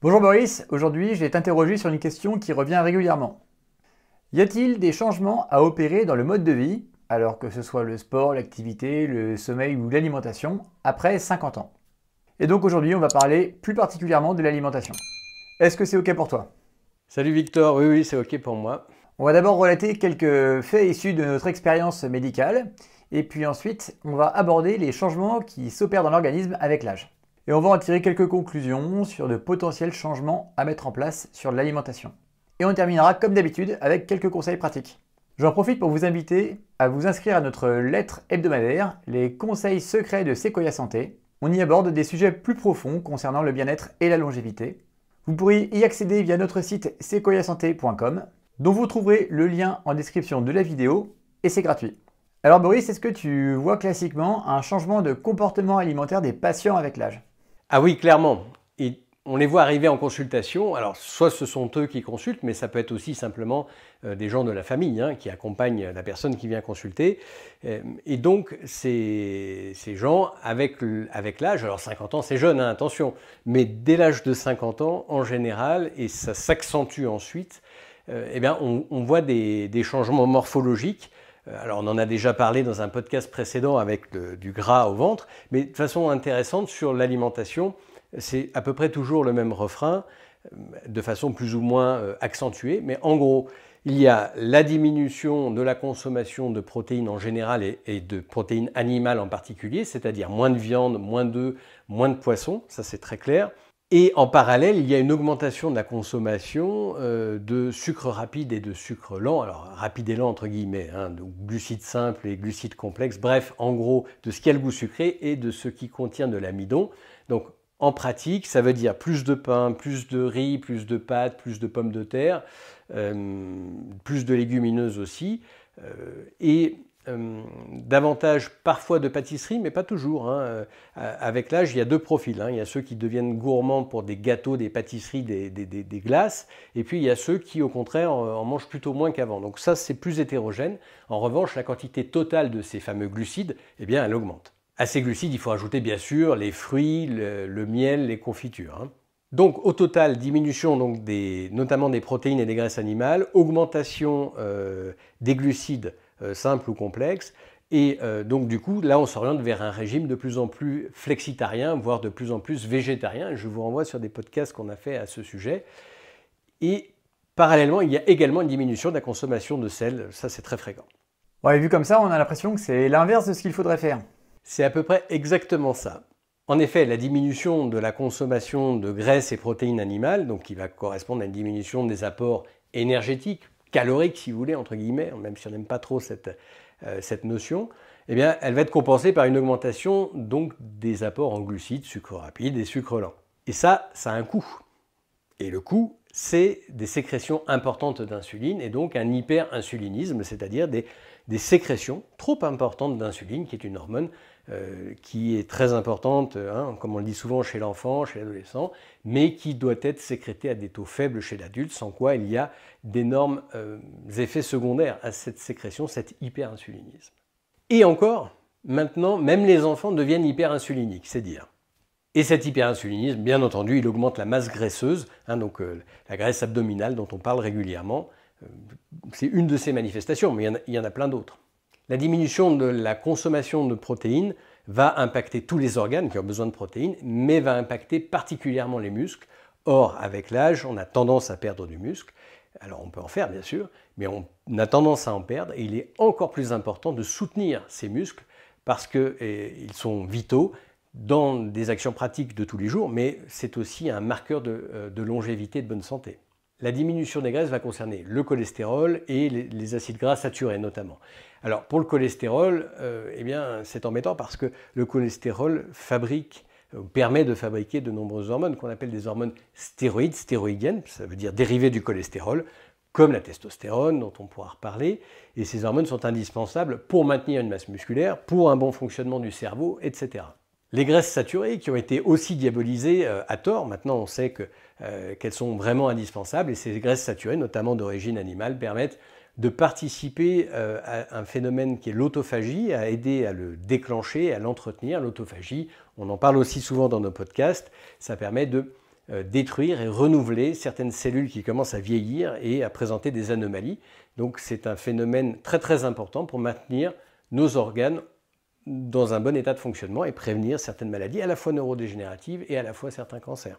Bonjour Boris, aujourd'hui je vais t'interroger sur une question qui revient régulièrement. Y a-t-il des changements à opérer dans le mode de vie, alors que ce soit le sport, l'activité, le sommeil ou l'alimentation, après 50 ans Et donc aujourd'hui on va parler plus particulièrement de l'alimentation. Est-ce que c'est ok pour toi Salut Victor, oui oui c'est ok pour moi. On va d'abord relater quelques faits issus de notre expérience médicale, et puis ensuite on va aborder les changements qui s'opèrent dans l'organisme avec l'âge et on va en tirer quelques conclusions sur de potentiels changements à mettre en place sur l'alimentation. Et on terminera comme d'habitude avec quelques conseils pratiques. J'en profite pour vous inviter à vous inscrire à notre lettre hebdomadaire, les conseils secrets de Sequoia Santé. On y aborde des sujets plus profonds concernant le bien-être et la longévité. Vous pourrez y accéder via notre site sequoiasanté.com, dont vous trouverez le lien en description de la vidéo, et c'est gratuit. Alors Boris, est-ce que tu vois classiquement un changement de comportement alimentaire des patients avec l'âge ah oui, clairement. on les voit arriver en consultation. Alors, soit ce sont eux qui consultent, mais ça peut être aussi simplement euh, des gens de la famille hein, qui accompagnent la personne qui vient consulter. Euh, et donc, ces, gens, avec, l'âge, alors 50 ans, c'est jeune, hein, attention, mais dès l'âge de 50 ans, en général, et ça s'accentue ensuite, euh, eh on, voit des, changements morphologiques euh, alors on en a déjà parlé dans un podcast précédent avec du gras au ventre, mais de façon intéressante sur l'alimentation, c'est à peu près toujours le même refrain, euh, de façon plus ou moins euh, accentuée, mais en gros, il y a la diminution de la consommation de protéines en général et, et de protéines animales en particulier, c'est-à-dire moins de viande, moins d'œufs, moins de poissons, ça c'est très clair. Et en parallèle, il y a une augmentation de la consommation euh, de sucre rapide et de sucre lent, alors rapide et lent entre guillemets, hein, donc glucides simples et glucides complexes, bref, en gros, de ce qui a le goût sucré et de ce qui contient de l'amidon. Donc en pratique, ça veut dire plus de pain, plus de riz, plus de pâtes, plus de pommes de terre, euh, plus de légumineuses aussi. Euh, et euh, davantage parfois de pâtisserie, mais pas toujours. Hein. Euh, avec l'âge, il y a deux profils. Hein. Il y a ceux qui deviennent gourmands pour des gâteaux, des pâtisseries, des, glaces, et puis il y a ceux qui, au contraire, euh, en mangent plutôt moins qu'avant. Donc ça, c'est plus hétérogène. En revanche, la quantité totale de ces fameux glucides, eh bien, elle augmente. À ces glucides, il faut ajouter bien sûr les fruits, le, miel, les confitures. Hein. Donc au total, diminution donc des, notamment des protéines et des graisses animales, augmentation des glucides euh, simple ou complexe, Et euh, donc du coup, là, on s'oriente vers un régime de plus en plus flexitarien, voire de plus en plus végétarien. Je vous renvoie sur des podcasts qu'on a fait à ce sujet. Et parallèlement, il y a également une diminution de la consommation de sel. Ça, c'est très fréquent. Ouais, vu comme ça, on a l'impression que c'est l'inverse de ce qu'il faudrait faire. C'est à peu près exactement ça. En effet, la diminution de la consommation de graisses et protéines animales, donc qui va correspondre à une diminution des apports énergétiques calorique, si vous voulez, entre guillemets, même si on n'aime pas trop cette, euh, cette notion, eh bien, elle va être compensée par une augmentation donc des apports en glucides, sucres rapides et sucres lents. Et ça, ça a un coût. Et le coût, c'est des sécrétions importantes d'insuline et donc un hyperinsulinisme, c'est-à-dire des, des sécrétions trop importantes d'insuline, qui est une hormone euh, qui est très importante, hein, comme on le dit souvent chez l'enfant, chez l'adolescent, mais qui doit être sécrétée à des taux faibles chez l'adulte, sans quoi il y a d'énormes euh, effets secondaires à cette sécrétion, cet hyperinsulinisme. Et encore, maintenant, même les enfants deviennent hyperinsuliniques, c'est dire. Et cet hyperinsulinisme, bien entendu, il augmente la masse graisseuse, hein, donc euh, la graisse abdominale dont on parle régulièrement. c'est une de ces manifestations, mais il y en a plein d'autres. La diminution de la consommation de protéines va impacter tous les organes qui ont besoin de protéines, mais va impacter particulièrement les muscles. Or, avec l'âge, on a tendance à perdre du muscle. Alors on peut en faire bien sûr, mais on a tendance à en perdre et il est encore plus important de soutenir ces muscles parce qu'ils sont vitaux dans des actions pratiques de tous les jours, mais c'est aussi un marqueur de, euh, longévité et de bonne santé. La diminution des graisses va concerner le cholestérol et les, acides gras saturés notamment. Alors pour le cholestérol, euh, eh bien c'est embêtant parce que le cholestérol fabrique euh, permet de fabriquer de nombreuses hormones qu'on appelle des hormones stéroïdes, stéroïdiennes, ça veut dire dérivées du cholestérol, comme la testostérone dont on pourra reparler, et ces hormones sont indispensables pour maintenir une masse musculaire, pour un bon fonctionnement du cerveau, etc. Les graisses saturées qui ont été aussi diabolisées euh, à tort, maintenant on sait que euh, qu'elles sont vraiment indispensables. Et ces graisses saturées, notamment d'origine animale, permettent de participer euh, à un phénomène qui est l'autophagie, à aider à le déclencher, à l'entretenir. L'autophagie, on en parle aussi souvent dans nos podcasts, ça permet de euh, détruire et renouveler certaines cellules qui commencent à vieillir et à présenter des anomalies. Donc c'est un phénomène très très important pour maintenir nos organes dans un bon état de fonctionnement et prévenir certaines maladies, à la fois neurodégénératives et à la fois certains cancers.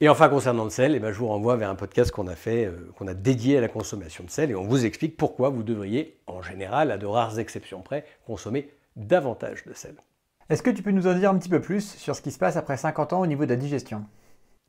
Et enfin, concernant le sel, eh ben, je vous renvoie vers un podcast qu'on a fait, euh, qu'on a dédié à la consommation de sel, et on vous explique pourquoi vous devriez, en général, à de rares exceptions près, consommer davantage de sel. Est-ce que tu peux nous en dire un petit peu plus sur ce qui se passe après 50 ans au niveau de la digestion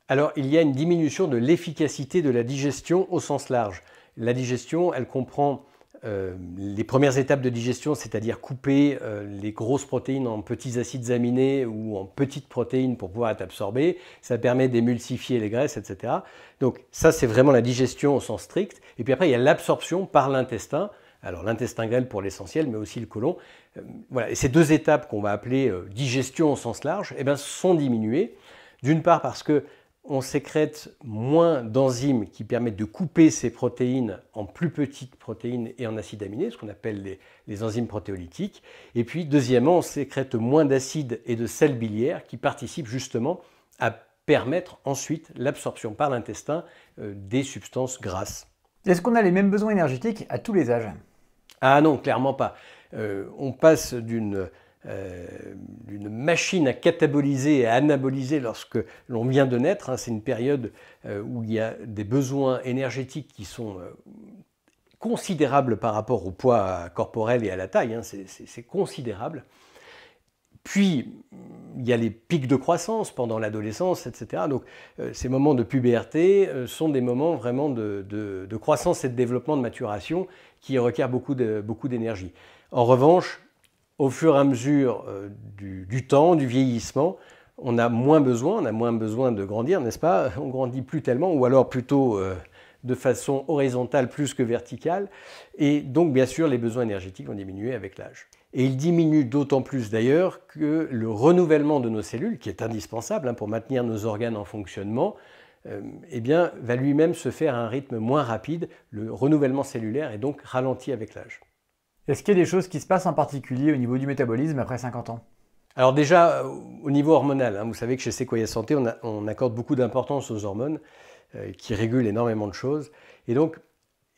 Alors, il y a une diminution de l'efficacité de la digestion au sens large. La digestion, elle comprend euh, les premières étapes de digestion, c'est-à-dire couper euh, les grosses protéines en petits acides aminés ou en petites protéines pour pouvoir être absorbées, ça permet d'émulsifier les graisses, etc. Donc ça, c'est vraiment la digestion au sens strict. Et puis après, il y a l'absorption par l'intestin. Alors l'intestin grêle pour l'essentiel, mais aussi le côlon. Euh, voilà. Et ces deux étapes qu'on va appeler digestion au sens large, eh bien, sont diminuées. D'une part parce que on sécrète moins d'enzymes qui permettent de couper ces protéines en plus petites protéines et en acides aminés, ce qu'on appelle les, enzymes protéolytiques. Et puis, deuxièmement, on sécrète moins d'acides et de sels biliaires qui participent justement à permettre ensuite l'absorption par l'intestin euh, des substances grasses. Est-ce qu'on a les mêmes besoins énergétiques à tous les âges Ah non, clairement pas. Euh, on passe d'une euh, d'une machine à cataboliser et à anaboliser lorsque l'on vient de naître. Hein. C'est une période euh, où il y a des besoins énergétiques qui sont euh, considérables par rapport au poids corporel et à la taille. Hein. C'est considérable. Puis, il y a les pics de croissance pendant l'adolescence, etc. Donc, ces moments de puberté sont des moments vraiment de, croissance et de développement, de maturation, qui requièrent beaucoup d'énergie. en revanche, au fur et à mesure euh, du, temps, du vieillissement, on a moins besoin, on a moins besoin de grandir, n'est-ce pas On grandit plus tellement, ou alors plutôt euh, de façon horizontale plus que verticale. Et donc, bien sûr, les besoins énergétiques vont diminuer avec l'âge. Et ils diminuent d'autant plus d'ailleurs que le renouvellement de nos cellules, qui est indispensable hein, pour maintenir nos organes en fonctionnement, euh, eh va lui-même se faire à un rythme moins rapide. Le renouvellement cellulaire est donc ralenti avec l'âge. Est-ce qu'il y a des choses qui se passent en particulier au niveau du métabolisme après 50 ans alors déjà, euh, au niveau hormonal, hein, vous savez que chez Sequoia Santé, on, on accorde beaucoup d'importance aux hormones euh, qui régulent énormément de choses. Et donc,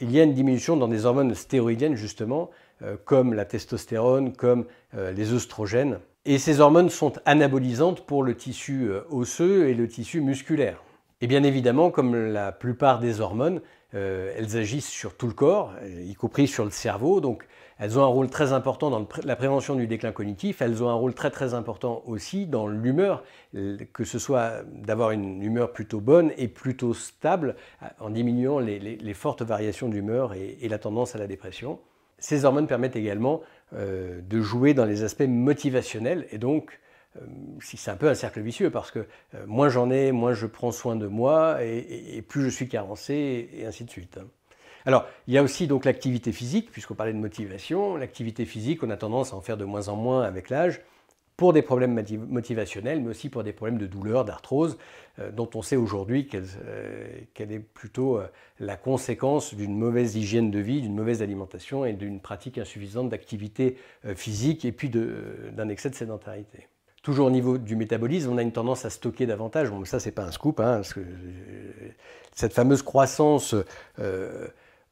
il y a une diminution dans des hormones stéroïdiennes, justement, euh, comme la testostérone, comme les oestrogènes. Et ces hormones sont anabolisantes pour le tissu osseux et le tissu musculaire. Et bien évidemment, comme la plupart des hormones, elles agissent sur tout le corps, y compris sur le cerveau. Donc, elles ont un rôle très important dans la prévention du déclin cognitif, elles ont un rôle très très important aussi dans l'humeur, que ce soit d'avoir une humeur plutôt bonne et plutôt stable en diminuant les, fortes variations d'humeur et, la tendance à la dépression. Ces hormones permettent également euh, de jouer dans les aspects motivationnels et donc si euh, c'est un peu un cercle vicieux parce que euh, moins j'en ai, moins je prends soin de moi et, et plus je suis carencé et ainsi de suite. Alors, il y a aussi donc l'activité physique, puisqu'on parlait de motivation. L'activité physique, on a tendance à en faire de moins en moins avec l'âge, pour des problèmes motivationnels, mais aussi pour des problèmes de douleur, d'arthrose, euh, dont on sait aujourd'hui qu'elle euh, est plutôt euh, la conséquence d'une mauvaise hygiène de vie, d'une mauvaise alimentation et d'une pratique insuffisante d'activité physique et puis d'un excès de sédentarité. Toujours au niveau du métabolisme, on a une tendance à stocker davantage. Bon, ça, c'est pas un scoop, hein, parce que cette fameuse croissance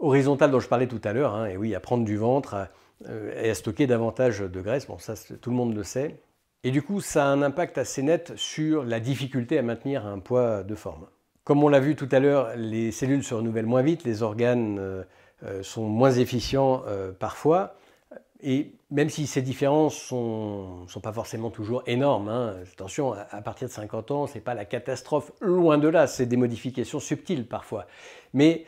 horizontale dont je parlais tout à l'heure, hein, et oui, à prendre du ventre euh, et à stocker davantage de graisse, bon ça tout le monde le sait. Et du coup, ça a un impact assez net sur la difficulté à maintenir un poids de forme. Comme on l'a vu tout à l'heure, les cellules se renouvellent moins vite, les organes euh, euh, sont moins efficients parfois, et même si ces différences ne sont, pas forcément toujours énormes, hein, attention, à, partir de 50 ans, ce n'est pas la catastrophe, loin de là, c'est des modifications subtiles parfois. Mais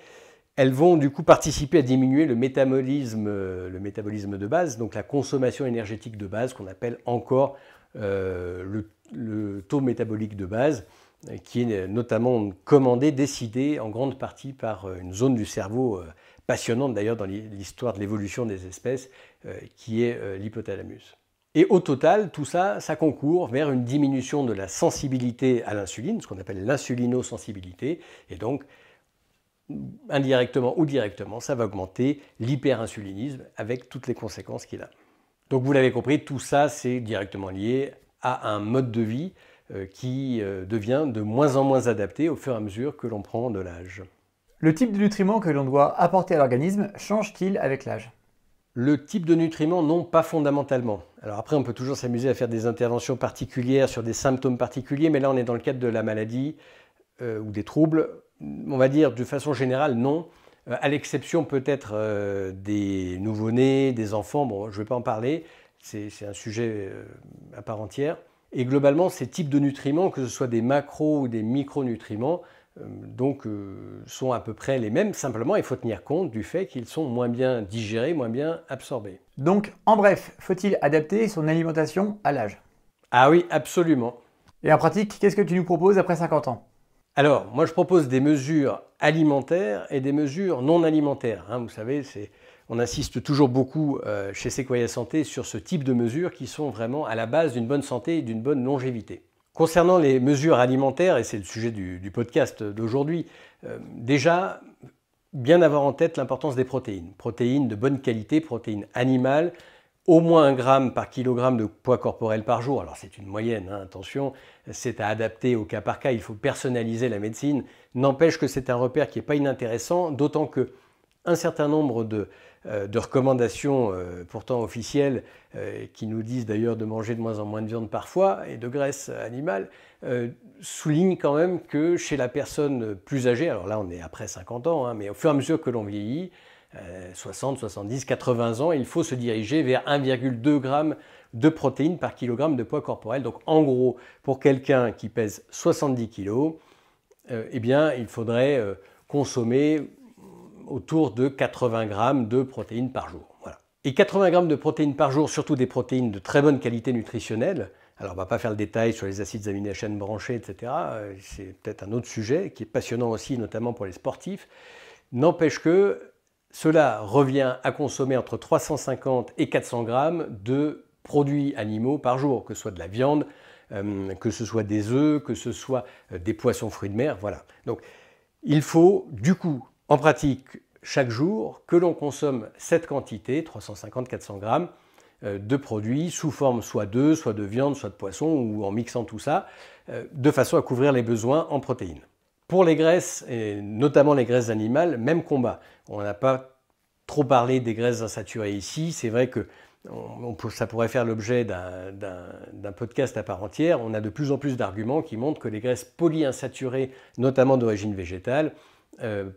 elles vont du coup participer à diminuer le métabolisme, euh, le métabolisme de base, donc la consommation énergétique de base qu'on appelle encore euh, le, taux métabolique de base, euh, qui est notamment commandé, décidé en grande partie par une zone du cerveau passionnante d'ailleurs dans l'histoire de l'évolution des espèces, qui est l'hypothalamus. Et au total, tout ça, ça concourt vers une diminution de la sensibilité à l'insuline, ce qu'on appelle l'insulinosensibilité, et donc indirectement ou directement, ça va augmenter l'hyperinsulinisme avec toutes les conséquences qu'il a. Donc vous l'avez compris, tout ça c'est directement lié à un mode de vie euh, qui euh, devient de moins en moins adapté au fur et à mesure que l'on prend de l'âge. Le type de nutriments que l'on doit apporter à l'organisme change-t-il avec l'âge le type de nutriments, non, pas fondamentalement. Alors après, on peut toujours s'amuser à faire des interventions particulières sur des symptômes particuliers, mais là, on est dans le cadre de la maladie euh, ou des troubles on va dire de façon générale, non. Euh, à l'exception peut-être euh, des nouveau-nés, des enfants, bon, je ne vais pas en parler, c'est un sujet euh, à part entière. Et globalement, ces types de nutriments, que ce soit des macros ou des micronutriments, donc sont à peu près les mêmes. Simplement, il faut tenir compte du fait qu'ils sont moins bien digérés, moins bien absorbés. Donc, en bref, faut-il adapter son alimentation à l'âge Ah oui, absolument. Et en pratique, qu'est-ce que tu nous proposes après 50 ans alors, moi je propose des mesures alimentaires et des mesures non alimentaires. Hein. vous savez, on insiste toujours beaucoup euh, chez Sequoia Santé sur ce type de mesures qui sont vraiment à la base d'une bonne santé et d'une bonne longévité. Concernant les mesures alimentaires, et c'est le sujet du, podcast d'aujourd'hui, euh, déjà, bien avoir en tête l'importance des protéines. Protéines de bonne qualité, protéines animales, au moins un gramme par kilogramme de poids corporel par jour. Alors c'est une moyenne, hein, attention, c'est à adapter au cas par cas, il faut personnaliser la médecine. N'empêche que c'est un repère qui n'est pas inintéressant, d'autant que certain nombre de, euh, recommandations euh, pourtant officielles euh, qui nous disent d'ailleurs de manger de moins en moins de viande parfois et de graisse animale soulignent quand même que chez la personne plus âgée, alors là on est après 50 ans, hein, mais au fur et à mesure que l'on vieillit, 60, 70, 80 ans, il faut se diriger vers 1,2 g de protéines par kilogramme de poids corporel. Donc en gros, pour quelqu'un qui pèse 70 kg, euh, eh bien, il faudrait euh, consommer autour de 80 g de protéines par jour. Et 80 g de protéines par jour, surtout des protéines de très bonne qualité nutritionnelle. Alors on ne va pas faire le détail sur les acides aminés à chaîne branchés etc. Euh, c'est peut-être un autre sujet qui est passionnant aussi, notamment pour les sportifs. N'empêche que cela revient à consommer entre 350 et 400 grammes de produits animaux par jour, que ce soit de la viande, euh, que ce soit des œufs, que ce soit euh, des poissons fruits de mer, voilà. Donc il faut du coup, en pratique, chaque jour, que l'on consomme cette quantité, 350-400 grammes, euh, de produits sous forme soit d'œufs, soit de viande, soit de poisson, ou en mixant tout ça, de façon à couvrir les besoins en protéines. Pour les graisses, et notamment les graisses animales, même combat. On n'a pas trop parlé des graisses insaturées ici. C'est vrai que on, ça pourrait faire l'objet d'un podcast à part entière. On a de plus en plus d'arguments qui montrent que les graisses polyinsaturées, notamment d'origine végétale, euh,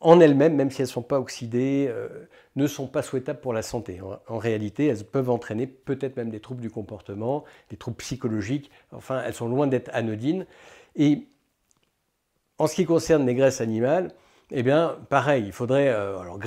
en elles-mêmes, même si elles ne sont pas oxydées, euh, ne sont pas souhaitables pour la santé. En, en réalité, elles peuvent entraîner peut-être même des troubles du comportement, des troubles psychologiques. Enfin, elles sont loin d'être anodines. Et en ce qui concerne les graisses animales, eh bien, pareil, il faudrait, euh, alors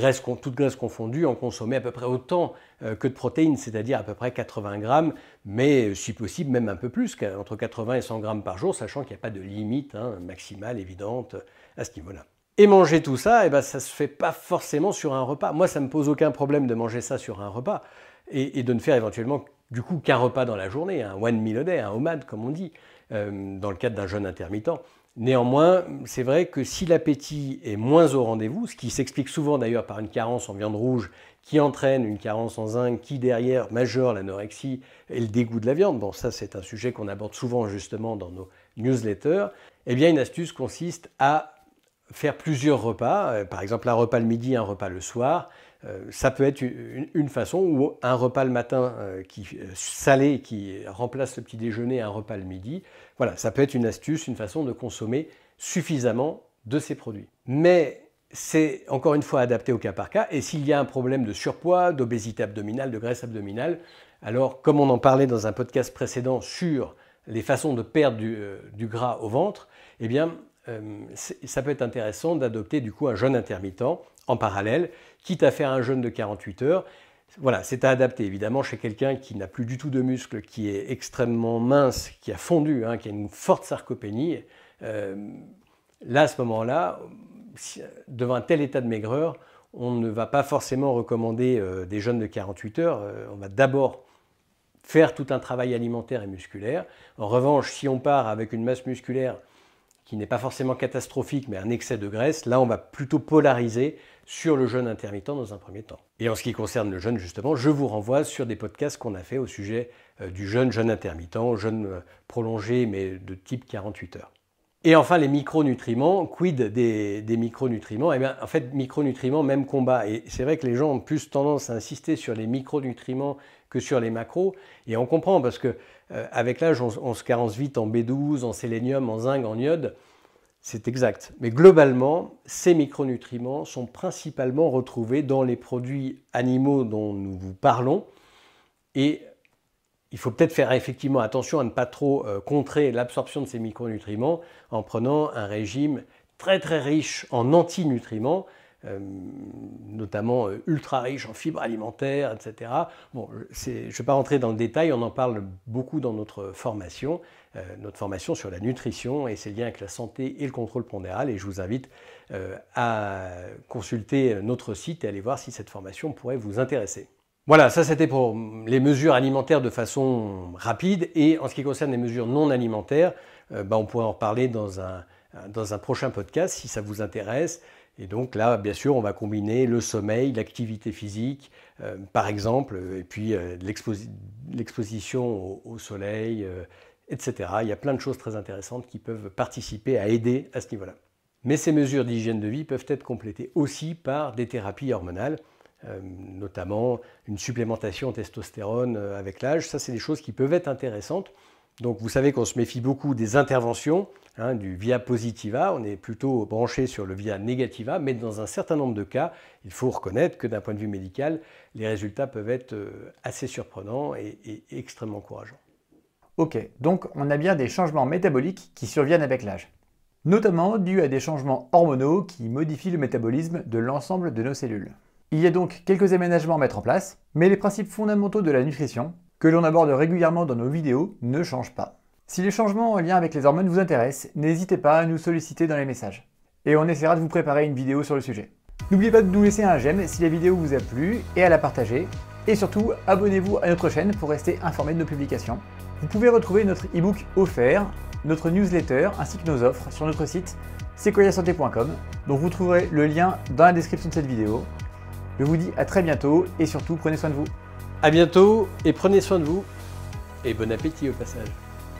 toute graisse confondue, en consommer à peu près autant euh, que de protéines, c'est-à-dire à peu près 80 grammes, mais euh, si possible même un peu plus, entre 80 et 100 grammes par jour, sachant qu'il n'y a pas de limite hein, maximale évidente à ce niveau-là. Et manger tout ça, eh ben, ça ne se fait pas forcément sur un repas. Moi, ça ne me pose aucun problème de manger ça sur un repas et, de ne faire éventuellement du coup qu'un repas dans la journée, un one meal a day, un OMAD comme on dit, dans le cadre d'un jeûne intermittent. Néanmoins, c'est vrai que si l'appétit est moins au rendez-vous, ce qui s'explique souvent d'ailleurs par une carence en viande rouge qui entraîne une carence en zinc qui derrière majeure l'anorexie et le dégoût de la viande, bon ça c'est un sujet qu'on aborde souvent justement dans nos newsletters, eh bien une astuce consiste à faire plusieurs repas, euh, par exemple un repas le midi, un repas le soir, euh, ça peut être une, façon ou un repas le matin euh, qui, euh, salé qui remplace le petit déjeuner à un repas le midi. Voilà, ça peut être une astuce, une façon de consommer suffisamment de ces produits. Mais c'est encore une fois adapté au cas par cas. Et s'il y a un problème de surpoids, d'obésité abdominale, de graisse abdominale, alors comme on en parlait dans un podcast précédent sur les façons de perdre du, du gras au ventre, eh bien euh, ça peut être intéressant d'adopter du coup un jeûne intermittent en parallèle, quitte à faire un jeûne de 48 heures. Voilà, c'est à adapter évidemment chez quelqu'un qui n'a plus du tout de muscles, qui est extrêmement mince, qui a fondu, hein, qui a une forte sarcopénie. Euh, là, à ce moment-là, devant un tel état de maigreur, on ne va pas forcément recommander euh, des jeûnes de 48 heures. on va d'abord faire tout un travail alimentaire et musculaire. En revanche, si on part avec une masse musculaire qui n'est pas forcément catastrophique, mais un excès de graisse, là on va plutôt polariser sur le jeûne intermittent dans un premier temps. Et en ce qui concerne le jeûne, justement, je vous renvoie sur des podcasts qu'on a fait au sujet euh, du jeûne, jeûne intermittent, jeûne euh, prolongé, mais de type 48 heures. Et enfin, les micronutriments, quid des, des micronutriments Eh bien, en fait, micronutriments, même combat. Et c'est vrai que les gens ont plus tendance à insister sur les micronutriments que sur les macros. Et on comprend, parce que euh, avec l'âge, on, se carence vite en B12, en sélénium, en zinc, en iode. C'est exact. Mais globalement, ces micronutriments sont principalement retrouvés dans les produits animaux dont nous vous parlons. Et il faut peut-être faire effectivement attention à ne pas trop euh, contrer l'absorption de ces micronutriments en prenant un régime très très riche en antinutriments, euh, notamment euh, ultra riches en fibres alimentaires, etc. Bon, je ne vais pas rentrer dans le détail, on en parle beaucoup dans notre formation, euh, notre formation sur la nutrition et ses liens avec la santé et le contrôle pondéral. Et je vous invite à consulter notre site et aller voir si cette formation pourrait vous intéresser. Voilà, ça c'était pour les mesures alimentaires de façon rapide. Et en ce qui concerne les mesures non alimentaires, bah, on pourra en reparler dans un, dans un prochain podcast si ça vous intéresse. Et donc là, bien sûr, on va combiner le sommeil, l'activité physique, euh, par exemple, euh, et puis euh, l'exposition au, soleil, etc. Il y a plein de choses très intéressantes qui peuvent participer à aider à ce niveau-là. Mais ces mesures d'hygiène de vie peuvent être complétées aussi par des thérapies hormonales, notamment une supplémentation en testostérone avec l'âge. Ça, c'est des choses qui peuvent être intéressantes. Donc vous savez qu'on se méfie beaucoup des interventions, Hein, du via positiva, on est plutôt branché sur le via negativa, mais dans un certain nombre de cas, il faut reconnaître que d'un point de vue médical, les résultats peuvent être euh, assez surprenants et, et extrêmement encourageants. Ok, donc on a bien des changements métaboliques qui surviennent avec l'âge, notamment dus à des changements hormonaux qui modifient le métabolisme de l'ensemble de nos cellules. Il y a donc quelques aménagements à mettre en place, mais les principes fondamentaux de la nutrition, que l'on aborde régulièrement dans nos vidéos, ne changent pas. Si les changements en lien avec les hormones vous intéressent, n'hésitez pas à nous solliciter dans les messages. Et on essaiera de vous préparer une vidéo sur le sujet. N'oubliez pas de nous laisser un j'aime si la vidéo vous a plu et à la partager. Et surtout, abonnez-vous à notre chaîne pour rester informé de nos publications. Vous pouvez retrouver notre e-book offert, notre newsletter ainsi que nos offres sur notre site sequoiasanté.com dont vous trouverez le lien dans la description de cette vidéo. Je vous dis à très bientôt et surtout prenez soin de vous. À bientôt et prenez soin de vous et bon appétit au passage.